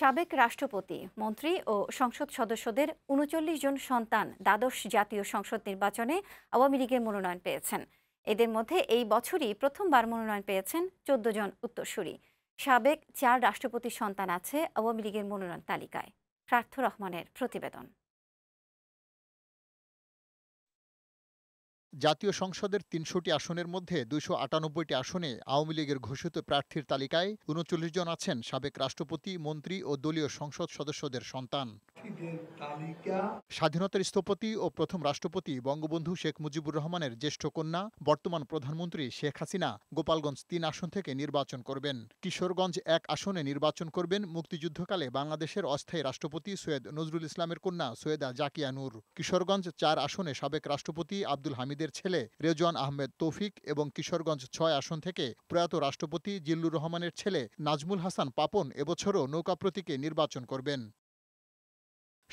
সাবেক রাষ্ট্রপতি মন্ত্রী ও সংসদ সদস্যদের উনচল্লিশ জন সন্তান দ্বাদশ জাতীয় সংসদ নির্বাচনে আওয়ামী লীগের মনোনয়ন পেয়েছেন এদের মধ্যে এই বছরই প্রথমবার মনোনয়ন পেয়েছেন চোদ্দ জন উত্তরসূরি সাবেক চার রাষ্ট্রপতির সন্তান আছে আওয়ামী লীগের মনোনয়ন তালিকায় প্রার্থ রহমানের প্রতিবেদন জাতীয় সংসদের তিনশোটি আসনের মধ্যে দুইশো আটানব্বইটি আসনে আওয়ামী লীগের ঘোষিত প্রার্থীর তালিকায় উনচল্লিশ জন আছেন সাবেক রাষ্ট্রপতি মন্ত্রী ও দলীয় সংসদ সদস্যদের সন্তান স্বাধীনতার স্থপতি ও প্রথম রাষ্ট্রপতি বঙ্গবন্ধু শেখ মুজিবুর রহমানের জ্যেষ্ঠ কন্যা বর্তমান প্রধানমন্ত্রী শেখ হাসিনা গোপালগঞ্জ তিন আসন থেকে নির্বাচন করবেন কিশোরগঞ্জ এক আসনে নির্বাচন করবেন মুক্তিযুদ্ধকালে বাংলাদেশের অস্থায়ী রাষ্ট্রপতি সৈয়দ নজরুল ইসলামের কন্যা সৈয়দা জাকিয়া নূর কিশোরগঞ্জ চার আসনে সাবেক রাষ্ট্রপতি আব্দুল হামিদের ছেলে রেজওয়ান আহমেদ তৌফিক এবং কিশোরগঞ্জ ছয় আসন থেকে প্রয়াত রাষ্ট্রপতি জিল্লুর রহমানের ছেলে নাজমুল হাসান পাপন এবছরও নৌকা প্রতীকে নির্বাচন করবেন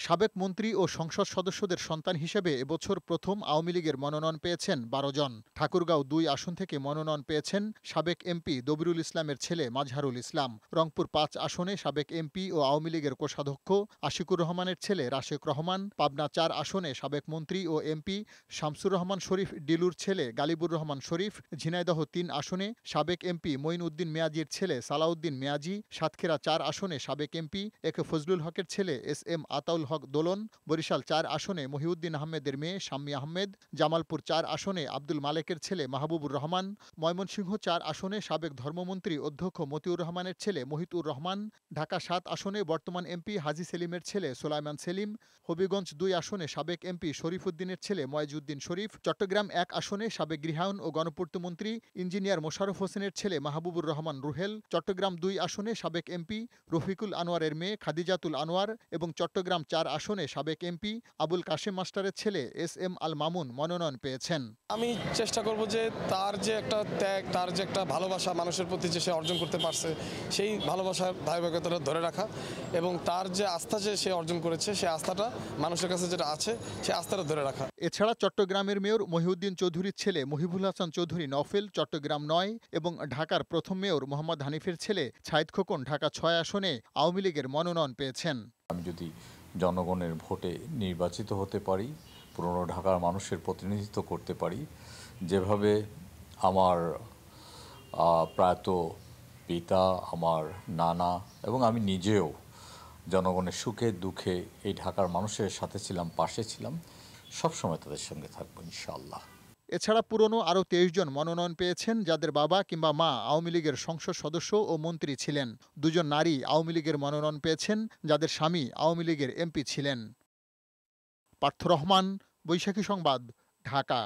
সাবেক মন্ত্রী ও সংসদ সদস্যদের সন্তান হিসেবে এবছর প্রথম আওয়ামী লীগের মনোনয়ন পেয়েছেন বারো জন ঠাকুরগাঁও দুই আসন থেকে মনোনয়ন পেয়েছেন সাবেক এমপি দবিরুল ইসলামের ছেলে মাজহারুল ইসলাম রংপুর পাঁচ আসনে সাবেক এমপি ও আওয়ামী লীগের কোষাধ্যক্ষ আশিকুর রহমানের ছেলে রাশেক রহমান পাবনা চার আসনে সাবেক মন্ত্রী ও এমপি শামসুর রহমান শরীফ ডিলুর ছেলে গালিবুর রহমান শরীফ ঝিনাইদহ তিন আসনে সাবেক এমপি মঈন উদ্দিন মেয়াজির ছেলে সালাউদ্দিন মেয়াজি সাতক্ষীরা চার আসনে সাবেক এমপি একে ফজলুল হকের ছেলে এস এম আতাউল হক দোলন বরিশাল চার আসনে মহিউদ্দিন আহমেদের মেয়ে শাম্মী আহমেদ জামালপুর চার আসনে আব্দুল মালেকের ছেলে মাহবুবুর রহমান ময়মনসিংহ চার আসনে সাবেক ধর্মমন্ত্রী অধ্যক্ষ মতিউর রহমানের ছেলে মহিতুর রহমান ঢাকা সাত আসনে বর্তমান এমপি হাজি সেলিমের ছেলে সোলাইমান সেলিম হবিগঞ্জ দুই আসনে সাবেক এমপি শরীফ উদ্দিনের ছেলে ময়জুদ্দিন শরীফ চট্টগ্রাম এক আসনে সাবেক গৃহায়ন ও গণপূর্তমন্ত্রী ইঞ্জিনিয়ার মোশারফ হোসেনের ছেলে মাহবুবুর রহমান রুহেল চট্টগ্রাম দুই আসনে সাবেক এমপি রফিকুল আনোয়ারের মেয়ে খাদিজাতুল আনোয়ার এবং চট্টগ্রাম চার চার আসনে সাবেক এমপি আবুল কাশেম মাস্টারের ছেলে এস এম আল মামুন মনোনয়ন পেয়েছেন আমি চেষ্টা করব যে তার যে একটা ত্যাগ তার যে একটা ভালোবাসা মানুষের প্রতি যে সে অর্জন করতে পারছে সেই ভালোবাসার ধারাবাহিকতাটা ধরে রাখা এবং তার যে আস্থা যে সে অর্জন করেছে সেই আস্থাটা মানুষের কাছে যেটা আছে সে আস্থাটা ধরে রাখা এছাড়া চট্টগ্রামের মেয়র মহিউদ্দিন চৌধুরীর ছেলে মহিবুল হাসান চৌধুরী নফেল চট্টগ্রাম নয় এবং ঢাকার প্রথম মেয়র মোহাম্মদ হানিফের ছেলে ছায়েদ খোকন ঢাকা ছয় আসনে আওয়ামী লীগের মনোনয়ন পেয়েছেন আমি যদি জনগণের ভোটে নির্বাচিত হতে পারি পুরনো ঢাকার মানুষের প্রতিনিধিত্ব করতে পারি যেভাবে আমার প্রায়ত পিতা আমার নানা এবং আমি নিজেও জনগণের সুখে দুঃখে এই ঢাকার মানুষের সাথে ছিলাম পাশে ছিলাম সবসময় তাদের সঙ্গে থাকবো ইনশাল্লাহ এছাড়া পুরনো আরও তেইশ জন মনোনয়ন পেয়েছেন যাদের বাবা কিংবা মা আওয়ামী লীগের সংসদ সদস্য ও মন্ত্রী ছিলেন দুজন নারী আওয়ামী লীগের মনোনয়ন পেয়েছেন যাদের স্বামী আওয়ামী লীগের এমপি ছিলেন পার্থ রহমান বৈশাখী সংবাদ ঢাকা